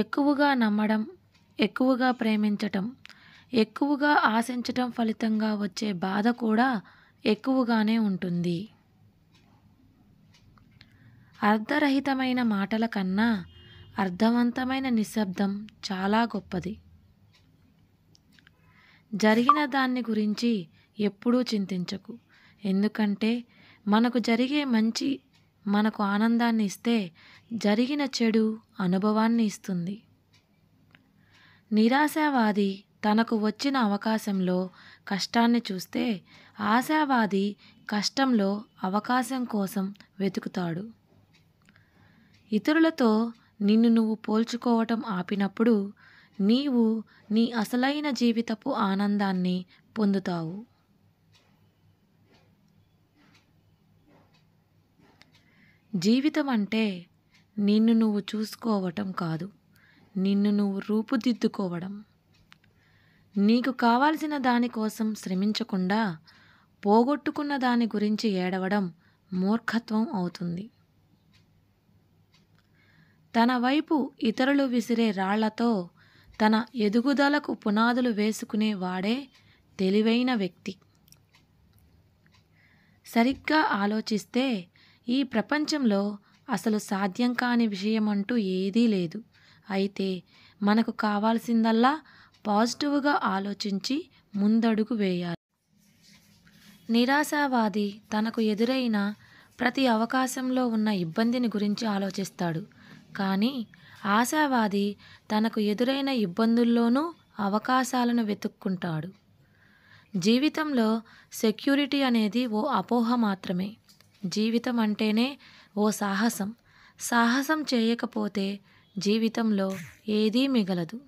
ఎక్కువగా నమ్మడం ఎక్కువగా ప్రేమించటం ఎక్కువగా ఆశించటం ఫలితంగా వచ్చే బాధ కూడా ఎక్కువగానే ఉంటుంది అర్ధరహితమైన మాటల కన్నా అర్థవంతమైన నిశ్శబ్దం చాలా గొప్పది జరిగిన దాన్ని గురించి ఎప్పుడూ చింతించకు ఎందుకంటే మనకు జరిగే మంచి మనకు ఆనందాన్ని ఇస్తే జరిగిన చెడు అనుభవాన్ని ఇస్తుంది నిరాశావాది తనకు వచ్చిన అవకాశంలో కష్టాన్ని చూస్తే ఆశావాది కష్టంలో అవకాశం కోసం వెతుకుతాడు ఇతరులతో నిన్ను నువ్వు పోల్చుకోవటం ఆపినప్పుడు నీవు నీ అసలైన జీవితపు ఆనందాన్ని పొందుతావు జీవితం అంటే నిన్ను నువ్వు చూసుకోవటం కాదు నిన్ను నువ్వు రూపుదిద్దుకోవడం నీకు కావాల్సిన దానికోసం శ్రమించకుండా పోగొట్టుకున్న దాని గురించి ఏడవడం మూర్ఖత్వం అవుతుంది తన వైపు ఇతరులు విసిరే రాళ్లతో తన ఎదుగుదలకు పునాదులు వేసుకునే వాడే తెలివైన వ్యక్తి సరిగ్గా ఆలోచిస్తే ఈ ప్రపంచంలో అసలు సాధ్యం కాని విషయం అంటూ ఏదీ లేదు అయితే మనకు కావాల్సిందల్లా పాజిటివ్గా ఆలోచించి ముందడుగు వేయాలి నిరాశావాది తనకు ఎదురైన ప్రతి అవకాశంలో ఉన్న ఇబ్బందిని గురించి ఆలోచిస్తాడు కానీ ఆశావాది తనకు ఎదురైన ఇబ్బందుల్లోనూ అవకాశాలను వెతుక్కుంటాడు జీవితంలో సెక్యూరిటీ అనేది ఓ అపోహ మాత్రమే జీవితం అంటేనే ఓ సాహసం సాహసం చేయకపోతే జీవితంలో ఏదీ మిగలదు